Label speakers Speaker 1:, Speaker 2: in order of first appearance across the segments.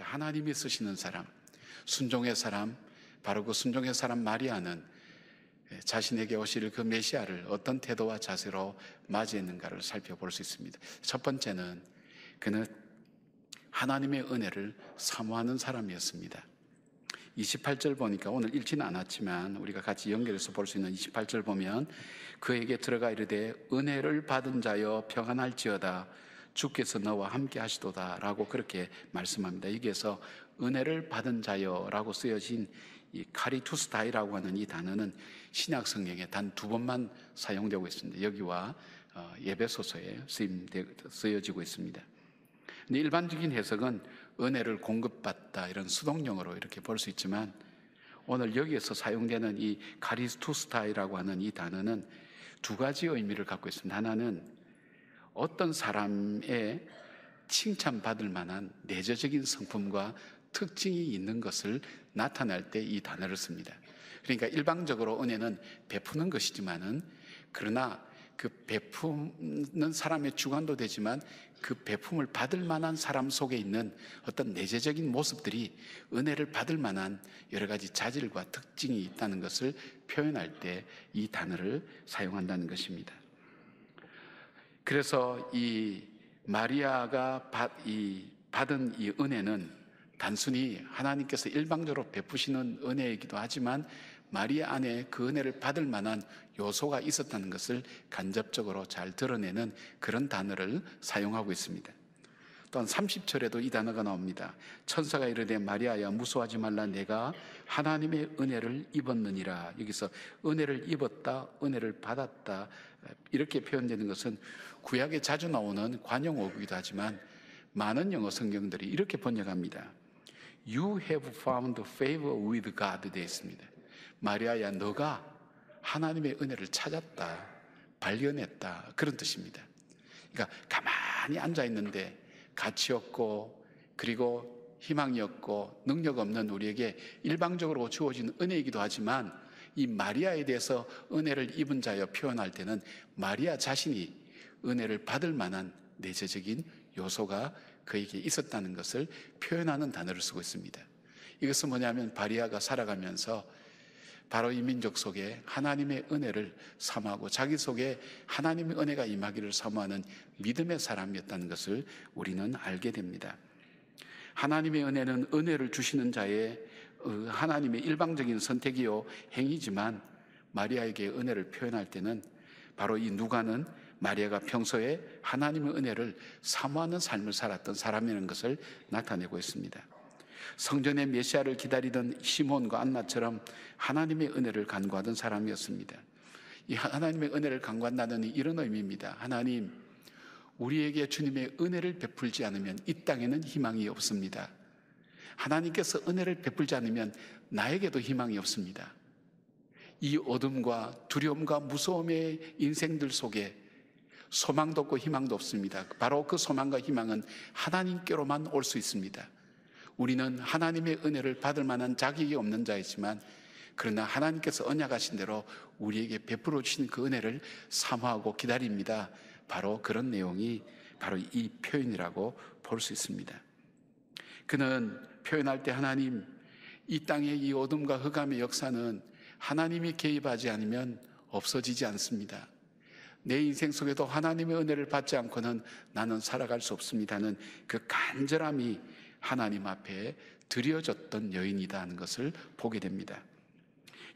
Speaker 1: 하나 하나님이 쓰시는 사람 순종의 사람 바로 그 순종의 사람 마리아는 예, 자신에게 오실 그 메시아를 어떤 태도와 자세로 맞이했는가를 살펴볼 수 있습니다. 첫 번째는 그는 하나님의 은혜를 사모하는 사람이었습니다. 28절 보니까 오늘 읽지는 않았지만 우리가 같이 연결해서 볼 수 있는 28절 보면 그에게 들어가 이르되 은혜를 받은 자여 평안할지어다 주께서 너와 함께 하시도다라고 그렇게 말씀합니다. 여기에서 은혜를 받은 자여라고 쓰여진 이 카리투스다이라고 하는 이 단어는 신약 성경에 단 두 번만 사용되고 있습니다. 여기와 어, 예배소서에 쓰여지고 있습니다. 근데 일반적인 해석은 은혜를 공급받다 이런 수동형으로 이렇게 볼 수 있지만 오늘 여기에서 사용되는 이카리스토스타이라고 하는 이 단어는 두 가지 의미를 갖고 있습니다. 하나는 어떤 사람의 칭찬받을 만한 내재적인 성품과 특징이 있는 것을 나타낼 때 이 단어를 씁니다. 그러니까 일방적으로 은혜는 베푸는 것이지만은 그러나 그 베품은 사람의 주관도 되지만 그 베품을 받을 만한 사람 속에 있는 어떤 내재적인 모습들이 은혜를 받을 만한 여러 가지 자질과 특징이 있다는 것을 표현할 때 이 단어를 사용한다는 것입니다. 그래서 이 마리아가 받, 이 받은 이 은혜는 단순히 하나님께서 일방적으로 베푸시는 은혜이기도 하지만 마리아 안에 그 은혜를 받을 만한 요소가 있었다는 것을 간접적으로 잘 드러내는 그런 단어를 사용하고 있습니다. 또한 30절에도 이 단어가 나옵니다. 천사가 이르되 마리아야 무소하지 말라 내가 하나님의 은혜를 입었느니라. 여기서 은혜를 입었다, 은혜를 받았다 이렇게 표현되는 것은 구약에 자주 나오는 관용어이기도 하지만 많은 영어 성경들이 이렇게 번역합니다. You have found favor with God 되어 있습니다. 마리아야 너가 하나님의 은혜를 찾았다. 발견했다. 그런 뜻입니다. 그러니까 가만히 앉아 있는데 가치 없고 그리고 희망이 없고 능력 없는 우리에게 일방적으로 주어진 은혜이기도 하지만 이 마리아에 대해서 은혜를 입은 자여 표현할 때는 마리아 자신이 은혜를 받을 만한 내재적인 요소가 그에게 있었다는 것을 표현하는 단어를 쓰고 있습니다. 이것은 뭐냐면 바리아가 살아가면서 바로 이 민족 속에 하나님의 은혜를 사모하고 자기 속에 하나님의 은혜가 임하기를 사모하는 믿음의 사람이었다는 것을 우리는 알게 됩니다. 하나님의 은혜는 은혜를 주시는 자의 어, 하나님의 일방적인 선택이요 행위지만 마리아에게 은혜를 표현할 때는 바로 이 누가는 마리아가 평소에 하나님의 은혜를 사모하는 삶을 살았던 사람이라는 것을 나타내고 있습니다. 성전의 메시아를 기다리던 시몬과 안나처럼 하나님의 은혜를 간구하던 사람이었습니다. 이 하나님의 은혜를 간구한다는 이런 의미입니다. 하나님, 우리에게 주님의 은혜를 베풀지 않으면 이 땅에는 희망이 없습니다. 하나님께서 은혜를 베풀지 않으면 나에게도 희망이 없습니다. 이 어둠과 두려움과 무서움의 인생들 속에 소망도 없고 희망도 없습니다. 바로 그 소망과 희망은 하나님께로만 올 수 있습니다. 우리는 하나님의 은혜를 받을 만한 자격이 없는 자이지만 그러나 하나님께서 언약하신 대로 우리에게 베풀어 주신 그 은혜를 사모하고 기다립니다. 바로 그런 내용이 바로 이 표현이라고 볼 수 있습니다. 그는 표현할 때 하나님 이 땅의 이 어둠과 흑암의 역사는 하나님이 개입하지 않으면 없어지지 않습니다. 내 인생 속에도 하나님의 은혜를 받지 않고는 나는 살아갈 수 없습니다는 그 간절함이 하나님 앞에 드려졌던 여인이다 하는 것을 보게 됩니다.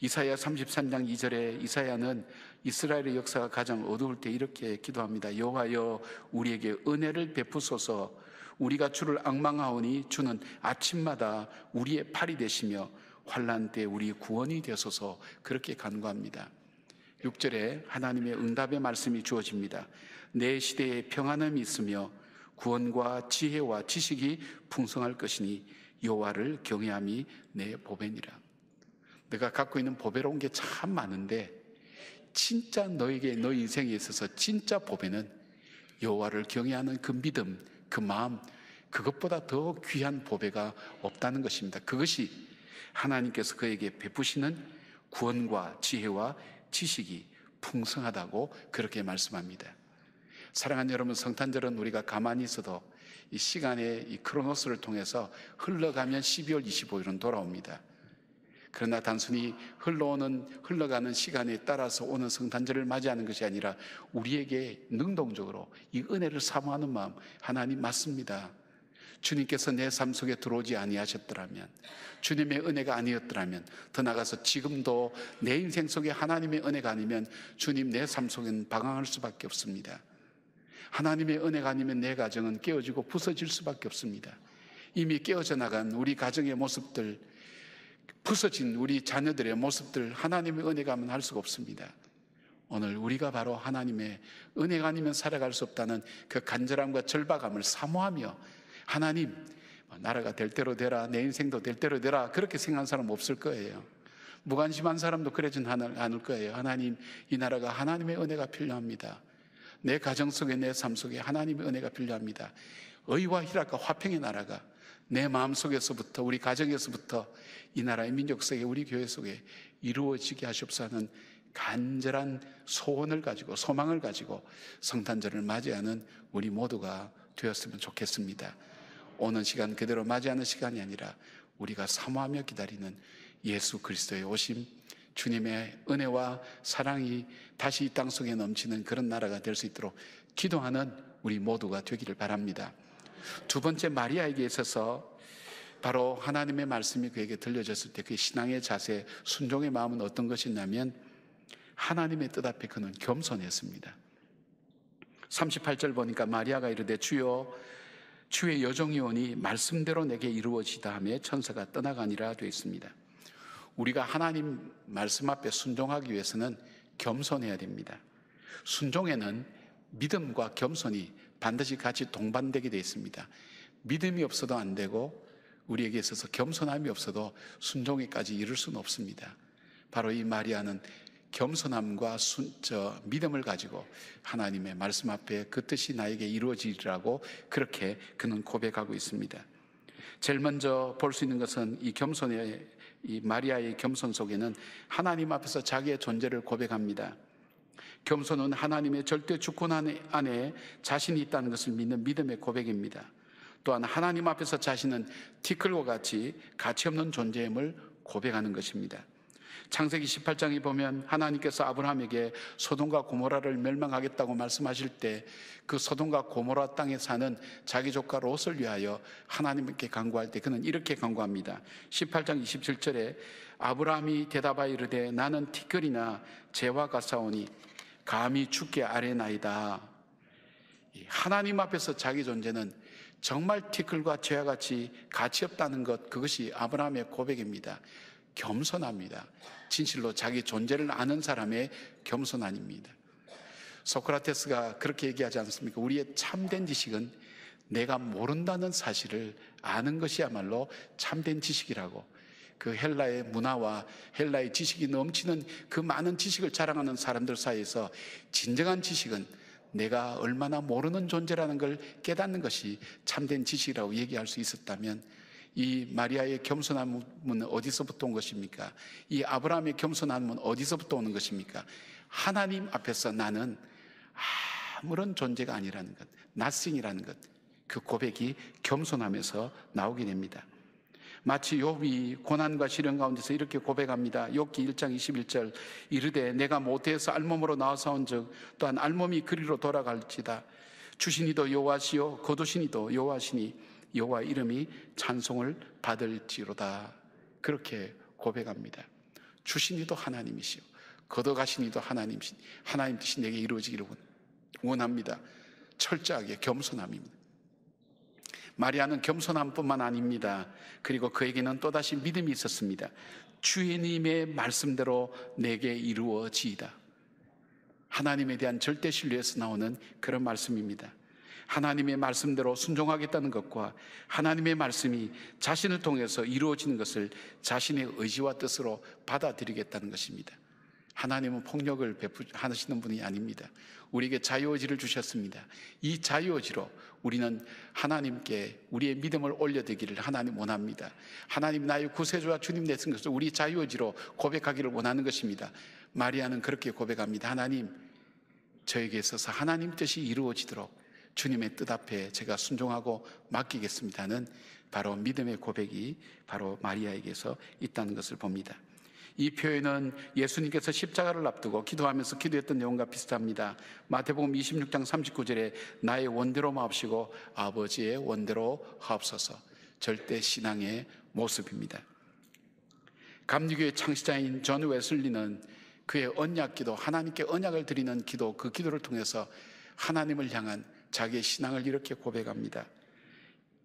Speaker 1: 이사야 33장 2절에 이사야는 이스라엘의 역사가 가장 어두울 때 이렇게 기도합니다. 여호와여 우리에게 은혜를 베푸소서. 우리가 주를 악망하오니 주는 아침마다 우리의 팔이 되시며 환란 때 우리 구원이 되소서 그렇게 간구합니다. 6절에 하나님의 응답의 말씀이 주어집니다. 내 시대에 평안함이 있으며 구원과 지혜와 지식이 풍성할 것이니 여호와를 경외함이 내 보배니라. 내가 갖고 있는 보배로운 게 참 많은데 진짜 너에게 너 인생에 있어서 진짜 보배는 여호와를 경외하는 그 믿음, 그 마음 그것보다 더 귀한 보배가 없다는 것입니다. 그것이 하나님께서 그에게 베푸시는 구원과 지혜와 지식이 풍성하다고 그렇게 말씀합니다. 사랑하는 여러분, 성탄절은 우리가 가만히 있어도 이 시간에 이 크로노스를 통해서 흘러가면 12월 25일은 돌아옵니다. 그러나 단순히 흘러오는, 흘러가는 시간에 따라서 오는 성탄절을 맞이하는 것이 아니라 우리에게 능동적으로 이 은혜를 사모하는 마음, 하나님 맞습니다. 주님께서 내 삶 속에 들어오지 아니하셨더라면, 주님의 은혜가 아니었더라면, 더 나가서 지금도 내 인생 속에 하나님의 은혜가 아니면 주님 내 삶 속에는 방황할 수밖에 없습니다. 하나님의 은혜가 아니면 내 가정은 깨어지고 부서질 수밖에 없습니다. 이미 깨어져 나간 우리 가정의 모습들, 부서진 우리 자녀들의 모습들 하나님의 은혜가면 할 수가 없습니다. 오늘 우리가 바로 하나님의 은혜가 아니면 살아갈 수 없다는 그 간절함과 절박함을 사모하며 하나님 뭐 나라가 될 대로 되라 내 인생도 될 대로 되라 그렇게 생각한 사람 없을 거예요. 무관심한 사람도 그러진 않을 거예요. 하나님 이 나라가 하나님의 은혜가 필요합니다. 내 가정 속에 내 삶 속에 하나님의 은혜가 필요합니다. 의와 희락과 화평의 나라가 내 마음 속에서부터 우리 가정에서부터 이 나라의 민족 속에 우리 교회 속에 이루어지게 하시옵소 하는 간절한 소원을 가지고 소망을 가지고 성탄절을 맞이하는 우리 모두가 되었으면 좋겠습니다. 오는 시간 그대로 맞이하는 시간이 아니라 우리가 사모하며 기다리는 예수 그리스도의 오심 주님의 은혜와 사랑이 다시 이 땅 속에 넘치는 그런 나라가 될 수 있도록 기도하는 우리 모두가 되기를 바랍니다. 두 번째 마리아에게 있어서 바로 하나님의 말씀이 그에게 들려졌을 때 그 신앙의 자세, 순종의 마음은 어떤 것이냐면 하나님의 뜻 앞에 그는 겸손했습니다. 38절 보니까 마리아가 이르되 주여 주의 여정이 오니 말씀대로 내게 이루어지다 하며 천사가 떠나가니라 되어 있습니다. 우리가 하나님 말씀 앞에 순종하기 위해서는 겸손해야 됩니다. 순종에는 믿음과 겸손이 반드시 같이 동반되게 되어 있습니다. 믿음이 없어도 안 되고 우리에게 있어서 겸손함이 없어도 순종에까지 이를 수는 없습니다. 바로 이 마리아는 겸손함과 순, 저, 믿음을 가지고 하나님의 말씀 앞에 그 뜻이 나에게 이루어지리라고 그렇게 그는 고백하고 있습니다. 제일 먼저 볼 수 있는 것은 이 겸손의 이 마리아의 겸손 속에는 하나님 앞에서 자기의 존재를 고백합니다. 겸손은 하나님의 절대 주권 안에 자신이 있다는 것을 믿는 믿음의 고백입니다. 또한 하나님 앞에서 자신은 티끌과 같이 가치 없는 존재임을 고백하는 것입니다. 창세기 18장에 보면 하나님께서 아브라함에게 소돔과 고모라를 멸망하겠다고 말씀하실 때 그 소돔과 고모라 땅에 사는 자기 조카 롯을 위하여 하나님께 간구할 때 그는 이렇게 간구합니다. 18장 27절에 아브라함이 대답하여 이르되 나는 티끌이나 재와 가사오니 감히 죽게 아뢰나이다. 하나님 앞에서 자기 존재는 정말 티끌과 죄와 같이 가치 없다는 것 그것이 아브라함의 고백입니다. 겸손합니다. 진실로 자기 존재를 아는 사람의 겸손함입니다. 소크라테스가 그렇게 얘기하지 않습니까? 우리의 참된 지식은 내가 모른다는 사실을 아는 것이야말로 참된 지식이라고 그 헬라의 문화와 헬라의 지식이 넘치는 그 많은 지식을 자랑하는 사람들 사이에서 진정한 지식은 내가 얼마나 모르는 존재라는 걸 깨닫는 것이 참된 지식이라고 얘기할 수 있었다면 이 마리아의 겸손함은 어디서부터 온 것입니까? 이 아브라함의 겸손함은 어디서부터 오는 것입니까? 하나님 앞에서 나는 아무런 존재가 아니라는 것, 낯싱이라는 것, 그 고백이 겸손하면서 나오게 됩니다. 마치 욥이 고난과 시련 가운데서 이렇게 고백합니다. 욥기 1장 21절 이르되 내가 모태서 알몸으로 나와서온즉 또한 알몸이 그리로 돌아갈지다. 주신이도 여호와시요 거두신이도 여호와시니 여호와 이름이 찬송을 받을지로다. 그렇게 고백합니다. 주신 이도 하나님이시요 걷어가신 이도 하나님이시 하나님 뜻이 내게 이루어지기를 원합니다. 철저하게 겸손함입니다. 마리아는 겸손함뿐만 아닙니다. 그리고 그에게는 또다시 믿음이 있었습니다. 주님의 말씀대로 내게 이루어지이다. 하나님에 대한 절대 신뢰에서 나오는 그런 말씀입니다. 하나님의 말씀대로 순종하겠다는 것과 하나님의 말씀이 자신을 통해서 이루어지는 것을 자신의 의지와 뜻으로 받아들이겠다는 것입니다. 하나님은 폭력을 베푸시는 분이 아닙니다. 우리에게 자유의지를 주셨습니다. 이 자유의지로 우리는 하나님께 우리의 믿음을 올려드기를 하나님 원합니다. 하나님 나의 구세주와 주님 되신 것을 우리 자유의지로 고백하기를 원하는 것입니다. 마리아는 그렇게 고백합니다. 하나님, 저에게 있어서 하나님 뜻이 이루어지도록 주님의 뜻 앞에 제가 순종하고 맡기겠습니다는 바로 믿음의 고백이 바로 마리아에게서 있다는 것을 봅니다. 이 표현은 예수님께서 십자가를 앞두고 기도하면서 기도했던 내용과 비슷합니다. 마태복음 26장 39절에 나의 원대로 마옵시고 아버지의 원대로 하옵소서. 절대 신앙의 모습입니다. 감리교의 창시자인 존 웨슬리는 그의 언약 기도, 하나님께 언약을 드리는 기도, 그 기도를 통해서 하나님을 향한 자기의 신앙을 이렇게 고백합니다.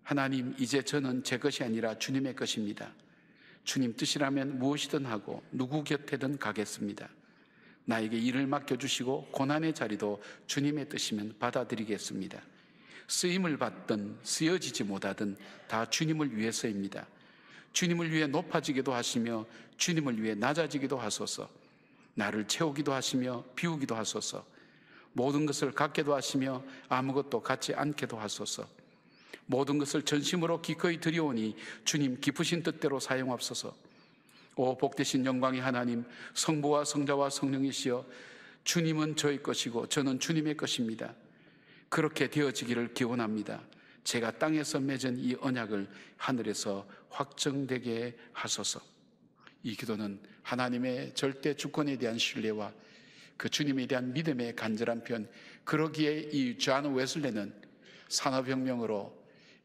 Speaker 1: 하나님, 이제 저는 제 것이 아니라 주님의 것입니다. 주님 뜻이라면 무엇이든 하고 누구 곁에든 가겠습니다. 나에게 일을 맡겨주시고 고난의 자리도 주님의 뜻이면 받아들이겠습니다. 쓰임을 받든 쓰여지지 못하든 다 주님을 위해서입니다. 주님을 위해 높아지기도 하시며 주님을 위해 낮아지기도 하소서 나를 채우기도 하시며 비우기도 하소서 모든 것을 갖게도 하시며 아무것도 갖지 않게도 하소서. 모든 것을 전심으로 기꺼이 드려오니 주님 기쁘신 뜻대로 사용하소서. 오 복되신 영광의 하나님 성부와 성자와 성령이시여 주님은 저의 것이고 저는 주님의 것입니다. 그렇게 되어지기를 기원합니다. 제가 땅에서 맺은 이 언약을 하늘에서 확정되게 하소서. 이 기도는 하나님의 절대 주권에 대한 신뢰와 그 주님에 대한 믿음의 간절한 편. 그러기에 이존 웨슬레는 산업혁명으로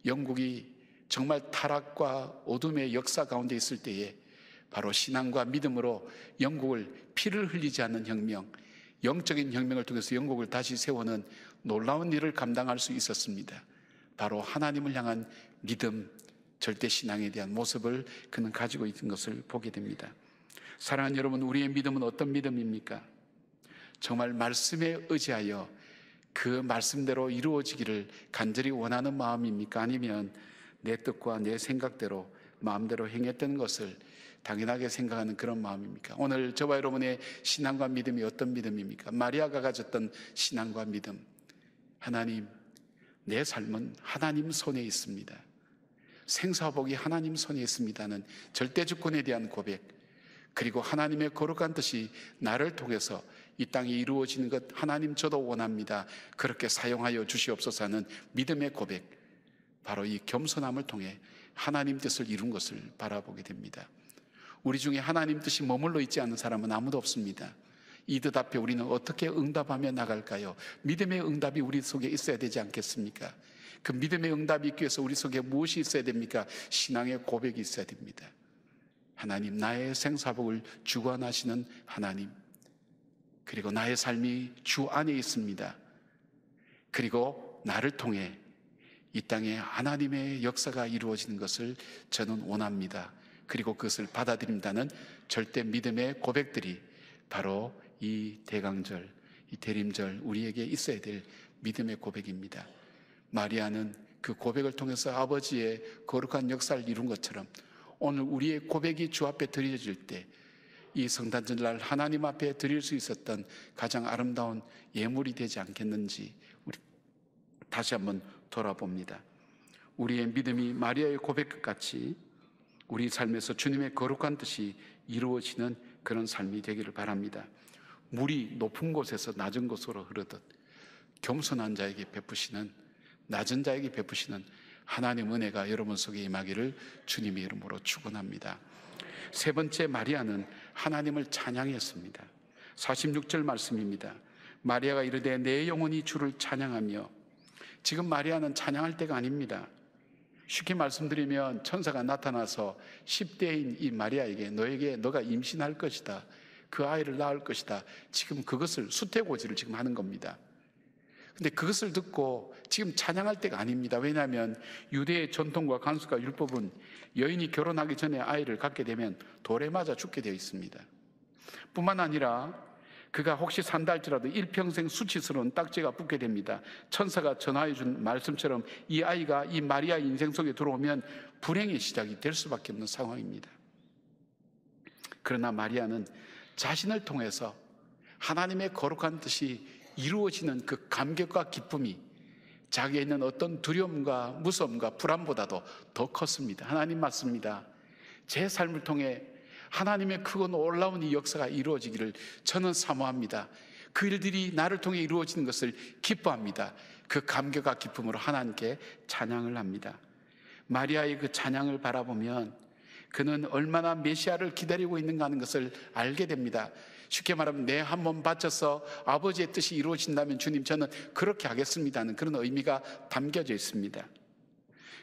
Speaker 1: 영국이 정말 타락과 어둠의 역사 가운데 있을 때에 바로 신앙과 믿음으로 영국을 피를 흘리지 않는 혁명, 영적인 혁명을 통해서 영국을 다시 세우는 놀라운 일을 감당할 수 있었습니다. 바로 하나님을 향한 믿음, 절대 신앙에 대한 모습을 그는 가지고 있는 것을 보게 됩니다. 사랑하는 여러분, 우리의 믿음은 어떤 믿음입니까? 정말 말씀에 의지하여 그 말씀대로 이루어지기를 간절히 원하는 마음입니까? 아니면 내 뜻과 내 생각대로 마음대로 행했던 것을 당연하게 생각하는 그런 마음입니까? 오늘 저와 여러분의 신앙과 믿음이 어떤 믿음입니까? 마리아가 가졌던 신앙과 믿음. 하나님, 내 삶은 하나님 손에 있습니다. 생사복이 하나님 손에 있습니다는 절대 주권에 대한 고백. 그리고 하나님의 거룩한 뜻이 나를 통해서 이땅이 이루어지는 것 하나님 저도 원합니다. 그렇게 사용하여 주시옵소서 는 믿음의 고백, 바로 이 겸손함을 통해 하나님 뜻을 이룬 것을 바라보게 됩니다. 우리 중에 하나님 뜻이 머물러 있지 않은 사람은 아무도 없습니다. 이 뜻 앞에 우리는 어떻게 응답하며 나갈까요? 믿음의 응답이 우리 속에 있어야 되지 않겠습니까? 그 믿음의 응답이 있기 위해서 우리 속에 무엇이 있어야 됩니까? 신앙의 고백이 있어야 됩니다. 하나님, 나의 생사복을 주관하시는 하나님, 그리고 나의 삶이 주 안에 있습니다. 그리고 나를 통해 이 땅에 하나님의 역사가 이루어지는 것을 저는 원합니다. 그리고 그것을 받아들인다는 절대 믿음의 고백들이 바로 이 대강절, 이 대림절 우리에게 있어야 될 믿음의 고백입니다. 마리아는 그 고백을 통해서 아버지의 거룩한 역사를 이룬 것처럼 오늘 우리의 고백이 주 앞에 드려질 때이 성탄절날 하나님 앞에 드릴 수 있었던 가장 아름다운 예물이 되지 않겠는지 우리 다시 한번 돌아봅니다. 우리의 믿음이 마리아의 고백과 같이 우리 삶에서 주님의 거룩한 뜻이 이루어지는 그런 삶이 되기를 바랍니다. 물이 높은 곳에서 낮은 곳으로 흐르듯 겸손한 자에게 베푸시는 낮은 자에게 베푸시는 하나님 은혜가 여러분 속에 임하기를 주님의 이름으로 축원합니다. 세 번째 마리아는 하나님을 찬양했습니다. 46절 말씀입니다. 마리아가 이르되 내 영혼이 주를 찬양하며 지금 마리아는 찬양할 때가 아닙니다. 쉽게 말씀드리면 천사가 나타나서 10대인 이 마리아에게 너에게 너가 임신할 것이다. 그 아이를 낳을 것이다. 지금 그것을 수태고지를 지금 하는 겁니다. 근데 그것을 듣고 지금 찬양할 때가 아닙니다. 왜냐하면 유대의 전통과 간수과 율법은 여인이 결혼하기 전에 아이를 갖게 되면 돌에 맞아 죽게 되어 있습니다. 뿐만 아니라 그가 혹시 산다 할지라도 일평생 수치스러운 딱지가 붙게 됩니다. 천사가 전화해준 말씀처럼 이 아이가 이 마리아 인생 속에 들어오면 불행의 시작이 될 수밖에 없는 상황입니다. 그러나 마리아는 자신을 통해서 하나님의 거룩한 뜻이 이루어지는 그 감격과 기쁨이 자기에 있는 어떤 두려움과 무서움과 불안보다도 더 컸습니다. 하나님 맞습니다. 제 삶을 통해 하나님의 크고 놀라운 이 역사가 이루어지기를 저는 사모합니다. 그 일들이 나를 통해 이루어지는 것을 기뻐합니다. 그 감격과 기쁨으로 하나님께 찬양을 합니다. 마리아의 그 찬양을 바라보면 그는 얼마나 메시아를 기다리고 있는가 하는 것을 알게 됩니다. 쉽게 말하면 내 한 몸 바쳐서 아버지의 뜻이 이루어진다면 주님 저는 그렇게 하겠습니다는 그런 의미가 담겨져 있습니다.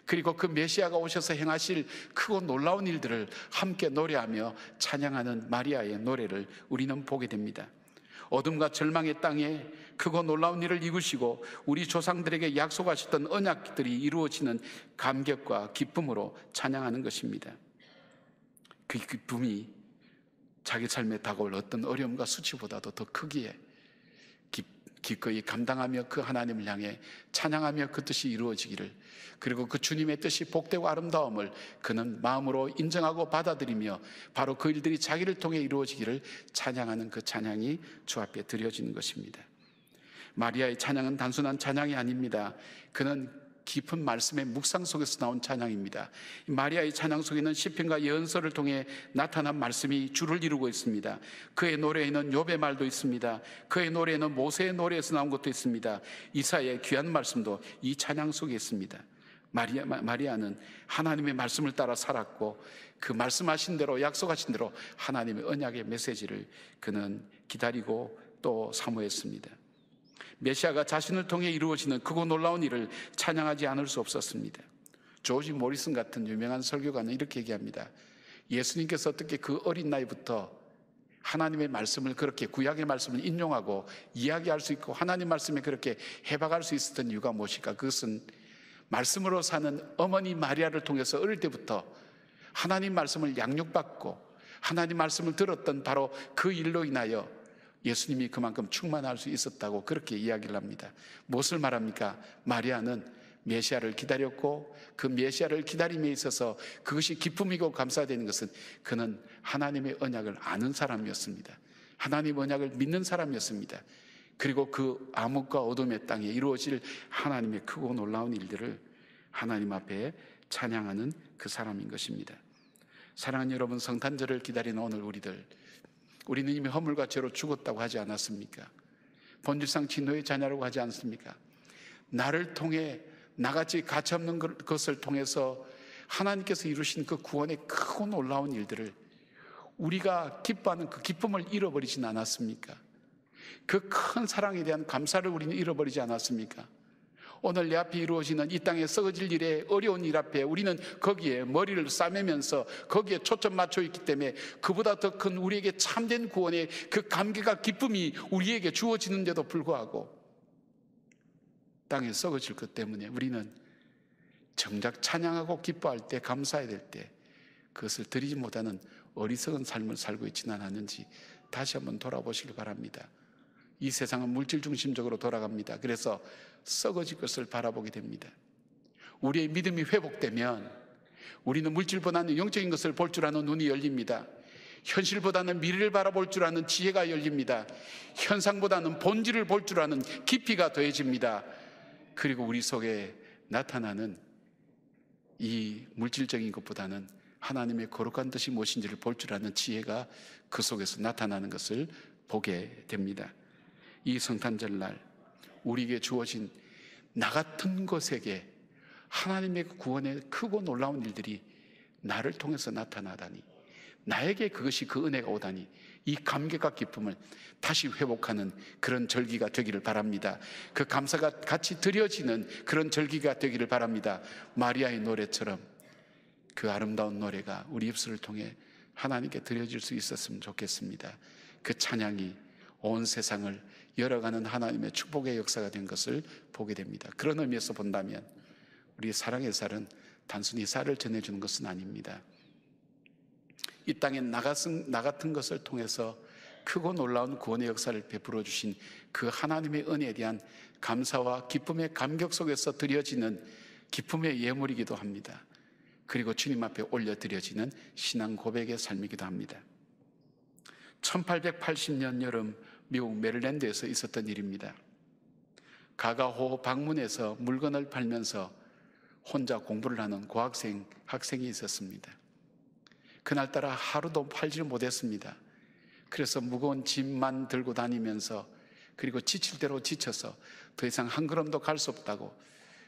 Speaker 1: 그리고 그 메시아가 오셔서 행하실 크고 놀라운 일들을 함께 노래하며 찬양하는 마리아의 노래를 우리는 보게 됩니다. 어둠과 절망의 땅에 크고 놀라운 일을 이루시고 우리 조상들에게 약속하셨던 언약들이 이루어지는 감격과 기쁨으로 찬양하는 것입니다. 그 기쁨이 자기 삶에 다가올 어떤 어려움과 수치보다도 더 크기에 기꺼이 감당하며 그 하나님을 향해 찬양하며 그 뜻이 이루어지기를 그리고 그 주님의 뜻이 복되고 아름다움을 그는 마음으로 인정하고 받아들이며 바로 그 일들이 자기를 통해 이루어지기를 찬양하는 그 찬양이 주 앞에 드려지는 것입니다. 마리아의 찬양은 단순한 찬양이 아닙니다. 그는 깊은 말씀의 묵상 속에서 나온 찬양입니다. 마리아의 찬양 속에는 시편과 연설을 통해 나타난 말씀이 줄을 이루고 있습니다. 그의 노래에는 욥의 말도 있습니다. 그의 노래에는 모세의 노래에서 나온 것도 있습니다. 이사의 귀한 말씀도 이 찬양 속에 있습니다. 마리아, 마리아는 하나님의 말씀을 따라 살았고 그 말씀하신 대로 약속하신 대로 하나님의 언약의 메시지를 그는 기다리고 또 사모했습니다. 메시아가 자신을 통해 이루어지는 크고 놀라운 일을 찬양하지 않을 수 없었습니다. 조지 모리슨 같은 유명한 설교가는 이렇게 얘기합니다. 예수님께서 어떻게 그 어린 나이부터 하나님의 말씀을 그렇게 구약의 말씀을 인용하고 이야기할 수 있고 하나님 말씀에 그렇게 해박할 수 있었던 이유가 무엇일까? 그것은 말씀으로 사는 어머니 마리아를 통해서 어릴 때부터 하나님 말씀을 양육받고 하나님 말씀을 들었던 바로 그 일로 인하여 예수님이 그만큼 충만할 수 있었다고 그렇게 이야기를 합니다. 무엇을 말합니까? 마리아는 메시아를 기다렸고 그 메시아를 기다림에 있어서 그것이 기쁨이고 감사되는 것은 그는 하나님의 언약을 아는 사람이었습니다. 하나님 언약을 믿는 사람이었습니다. 그리고 그 암흑과 어둠의 땅에 이루어질 하나님의 크고 놀라운 일들을 하나님 앞에 찬양하는 그 사람인 것입니다. 사랑하는 여러분, 성탄절을 기다리는 오늘 우리들 우리는 이미 허물과 죄로 죽었다고 하지 않았습니까? 본질상 진노의 자녀라고 하지 않습니까? 나를 통해 나같이 가차없는 것을 통해서 하나님께서 이루신 그 구원의 크고 놀라운 일들을 우리가 기뻐하는 그 기쁨을 잃어버리진 않았습니까? 그 큰 사랑에 대한 감사를 우리는 잃어버리지 않았습니까? 오늘 내 앞에 이루어지는 이 땅에 썩어질 일에 어려운 일 앞에 우리는 거기에 머리를 싸매면서 거기에 초점 맞춰 있기 때문에 그보다 더 큰 우리에게 참된 구원의 그 감개가 기쁨이 우리에게 주어지는데도 불구하고 땅에 썩어질 것 때문에 우리는 정작 찬양하고 기뻐할 때 감사해야 될 때 그것을 드리지 못하는 어리석은 삶을 살고 있지는 않았는지 다시 한번 돌아보시길 바랍니다. 이 세상은 물질 중심적으로 돌아갑니다. 그래서 썩어질 것을 바라보게 됩니다. 우리의 믿음이 회복되면 우리는 물질보다는 영적인 것을 볼 줄 아는 눈이 열립니다. 현실보다는 미래를 바라볼 줄 아는 지혜가 열립니다. 현상보다는 본질을 볼 줄 아는 깊이가 더해집니다. 그리고 우리 속에 나타나는 이 물질적인 것보다는 하나님의 거룩한 뜻이 무엇인지를 볼 줄 아는 지혜가 그 속에서 나타나는 것을 보게 됩니다. 이 성탄절 날 우리에게 주어진 나 같은 것에게 하나님의 그 구원의 크고 놀라운 일들이 나를 통해서 나타나다니 나에게 그것이 그 은혜가 오다니 이 감격과 기쁨을 다시 회복하는 그런 절기가 되기를 바랍니다. 그 감사가 같이 드려지는 그런 절기가 되기를 바랍니다. 마리아의 노래처럼 그 아름다운 노래가 우리 입술을 통해 하나님께 드려질 수 있었으면 좋겠습니다. 그 찬양이 온 세상을 열어가는 하나님의 축복의 역사가 된 것을 보게 됩니다. 그런 의미에서 본다면 우리 사랑의 살은 단순히 살을 전해주는 것은 아닙니다. 이 땅에 나 같은 것을 통해서 크고 놀라운 구원의 역사를 베풀어 주신 그 하나님의 은혜에 대한 감사와 기쁨의 감격 속에서 드려지는 기쁨의 예물이기도 합니다. 그리고 주님 앞에 올려드려지는 신앙 고백의 삶이기도 합니다. 1880년 여름 미국 메릴랜드에서 있었던 일입니다. 가가호 방문해서 물건을 팔면서 혼자 공부를 하는 고학생 학생이 있었습니다. 그날따라 하루도 팔지 못했습니다. 그래서 무거운 짐만 들고 다니면서 그리고 지칠 대로 지쳐서 더 이상 한 걸음도 갈 수 없다고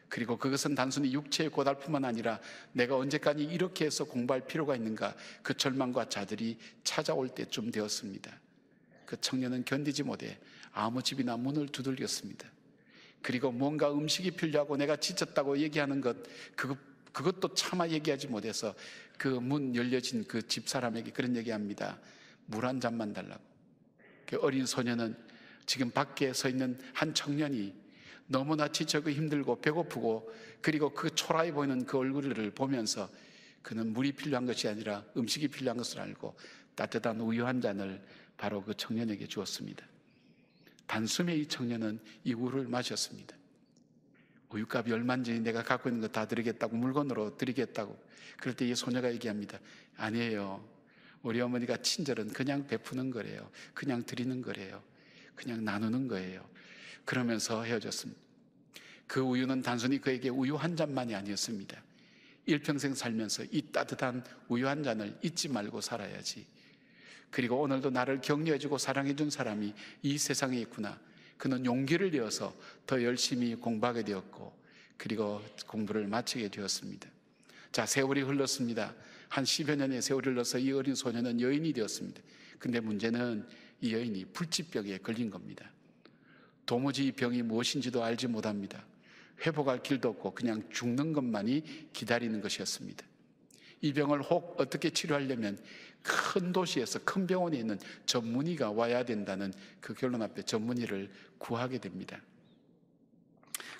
Speaker 1: 그리고 그것은 단순히 육체의 고달뿐만 아니라 내가 언제까지 이렇게 해서 공부할 필요가 있는가 그 절망과 자들이 찾아올 때쯤 되었습니다. 그 청년은 견디지 못해 아무 집이나 문을 두들겼습니다. 그리고 뭔가 음식이 필요하고 내가 지쳤다고 얘기하는 것, 그, 그것도 차마 얘기하지 못해서 그 문 열려진 그 집사람에게 그런 얘기합니다. 물 한 잔만 달라고. 그 어린 소녀는 지금 밖에 서 있는 한 청년이 너무나 지쳐고 힘들고 배고프고 그리고 그 초라해 보이는 그 얼굴을 보면서 그는 물이 필요한 것이 아니라 음식이 필요한 것을 알고 따뜻한 우유 한 잔을 바로 그 청년에게 주었습니다. 단숨에 이 청년은 이 우를 마셨습니다. 우유값 열만전이 내가 갖고 있는 거 다 드리겠다고 물건으로 드리겠다고 그럴 때 이 소녀가 얘기합니다. 아니에요. 우리 어머니가 친절은 그냥 베푸는 거래요. 그냥 드리는 거래요. 그냥 나누는 거예요. 그러면서 헤어졌습니다. 그 우유는 단순히 그에게 우유 한 잔만이 아니었습니다. 일평생 살면서 이 따뜻한 우유 한 잔을 잊지 말고 살아야지. 그리고 오늘도 나를 격려해주고 사랑해준 사람이 이 세상에 있구나. 그는 용기를 내어서 더 열심히 공부하게 되었고, 그리고 공부를 마치게 되었습니다. 자, 세월이 흘렀습니다. 한 10여 년의 세월이 흘러서 이 어린 소년은 여인이 되었습니다. 근데 문제는 이 여인이 불치병에 걸린 겁니다. 도무지 이 병이 무엇인지도 알지 못합니다. 회복할 길도 없고 그냥 죽는 것만이 기다리는 것이었습니다. 이 병을 혹 어떻게 치료하려면 큰 도시에서 큰병원에 있는 전문의가 와야 된다는 그 결론 앞에 전문의를 구하게 됩니다.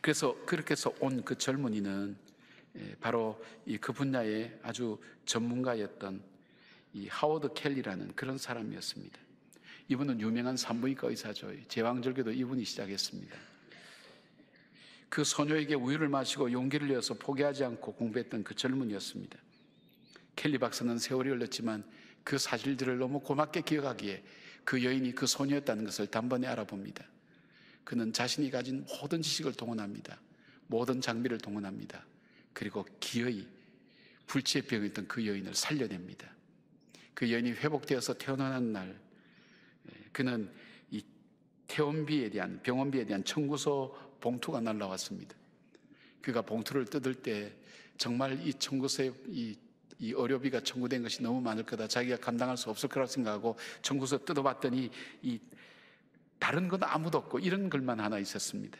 Speaker 1: 그래서 그렇게 해서 온 그 젊은이는 예, 바로 그 분야의 아주 전문가였던 이 하워드 켈리라는 그런 사람이었습니다. 이분은 유명한 산부인과 의사죠. 제왕절개도 이분이 시작했습니다. 그 소녀에게 우유를 마시고 용기를 내어서 포기하지 않고 공부했던 그 젊은이였습니다. 켈리 박사는 세월이 흘렀지만 그 사실들을 너무 고맙게 기억하기에 그 여인이 그 소녀였다는 것을 단번에 알아봅니다. 그는 자신이 가진 모든 지식을 동원합니다. 모든 장비를 동원합니다. 그리고 기어이 불치의 병이었던 그 여인을 살려냅니다. 그 여인이 회복되어서 태어나는 날, 예, 그는 이 태원비에 대한, 병원비에 대한 청구서 봉투가 날라왔습니다. 그가 봉투를 뜯을 때 정말 이 청구서의 이이 의료비가 청구된 것이 너무 많을 거다. 자기가 감당할 수 없을 거라고 생각하고 청구서 뜯어봤더니 이 다른 건 아무도 없고 이런 글만 하나 있었습니다.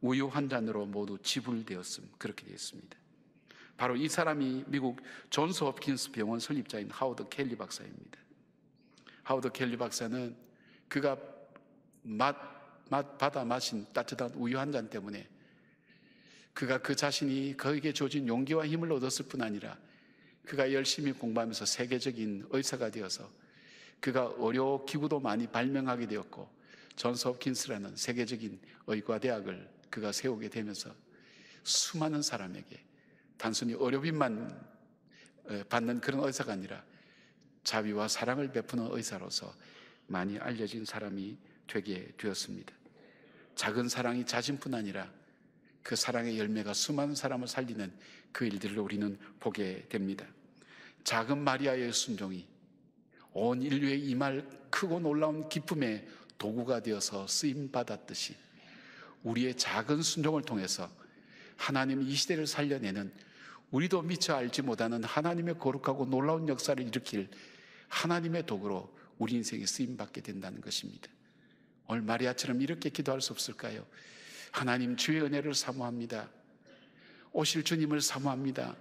Speaker 1: 우유 한잔으로 모두 지불되었음. 그렇게 되어 있습니다. 바로 이 사람이 미국 존스 홉킨스 병원 설립자인 하워드 켈리 박사입니다. 하워드 켈리 박사는 그가 맛, 맛, 받아 마신 따뜻한 우유 한 잔 때문에 그가 그 자신이 거기에 조진 용기와 힘을 얻었을 뿐 아니라 그가 열심히 공부하면서 세계적인 의사가 되어서 그가 의료 기구도 많이 발명하게 되었고 존스 홉킨스라는 세계적인 의과 대학을 그가 세우게 되면서 수많은 사람에게 단순히 의료비만 받는 그런 의사가 아니라 자비와 사랑을 베푸는 의사로서 많이 알려진 사람이 되게 되었습니다. 작은 사랑이 자신뿐 아니라 그 사랑의 열매가 수많은 사람을 살리는 그 일들을 우리는 보게 됩니다. 작은 마리아의 순종이 온 인류에 임할 크고 놀라운 기쁨의 도구가 되어서 쓰임 받았듯이 우리의 작은 순종을 통해서 하나님 이 시대를 살려내는 우리도 미처 알지 못하는 하나님의 거룩하고 놀라운 역사를 일으킬 하나님의 도구로 우리 인생에 쓰임 받게 된다는 것입니다. 오늘 마리아처럼 이렇게 기도할 수 없을까요? 하나님 주의 은혜를 사모합니다. 오실 주님을 사모합니다.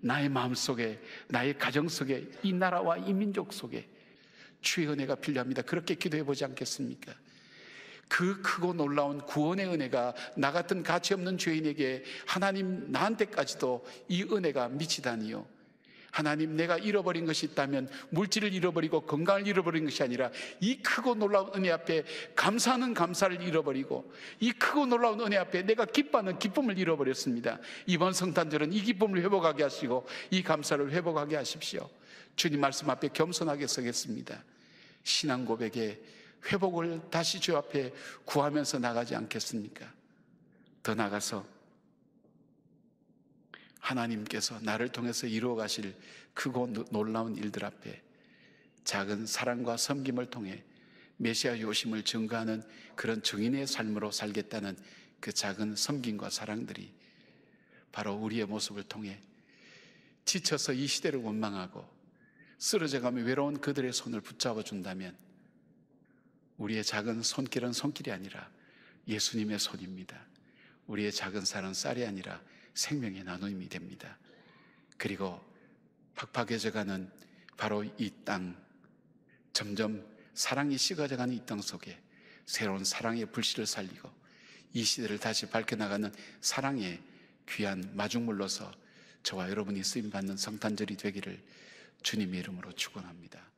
Speaker 1: 나의 마음 속에, 나의 가정 속에, 이 나라와 이 민족 속에 주의 은혜가 필요합니다. 그렇게 기도해 보지 않겠습니까? 그 크고 놀라운 구원의 은혜가 나 같은 가치 없는 죄인에게 하나님 나한테까지도 이 은혜가 미치다니요. 하나님 내가 잃어버린 것이 있다면 물질을 잃어버리고 건강을 잃어버린 것이 아니라 이 크고 놀라운 은혜 앞에 감사는 하 감사를 잃어버리고 이 크고 놀라운 은혜 앞에 내가 기뻐하는 기쁨을 잃어버렸습니다. 이번 성탄절은 이 기쁨을 회복하게 하시고 이 감사를 회복하게 하십시오. 주님 말씀 앞에 겸손하게 서겠습니다. 신앙 고백에 회복을 다시 주 앞에 구하면서 나가지 않겠습니까? 더 나가서 하나님께서 나를 통해서 이루어 가실 크고 놀라운 일들 앞에 작은 사랑과 섬김을 통해 메시아 요심을 증거하는 그런 증인의 삶으로 살겠다는 그 작은 섬김과 사랑들이 바로 우리의 모습을 통해 지쳐서 이 시대를 원망하고 쓰러져가며 외로운 그들의 손을 붙잡아 준다면 우리의 작은 손길은 손길이 아니라 예수님의 손입니다. 우리의 작은 살은 쌀이 아니라 생명의 나눔이 됩니다. 그리고 팍팍해져가는 바로 이 땅, 점점 사랑이 식어져가는 이 땅 속에 새로운 사랑의 불씨를 살리고 이 시대를 다시 밝혀나가는 사랑의 귀한 마중물로서 저와 여러분이 쓰임받는 성탄절이 되기를 주님의 이름으로 축원합니다.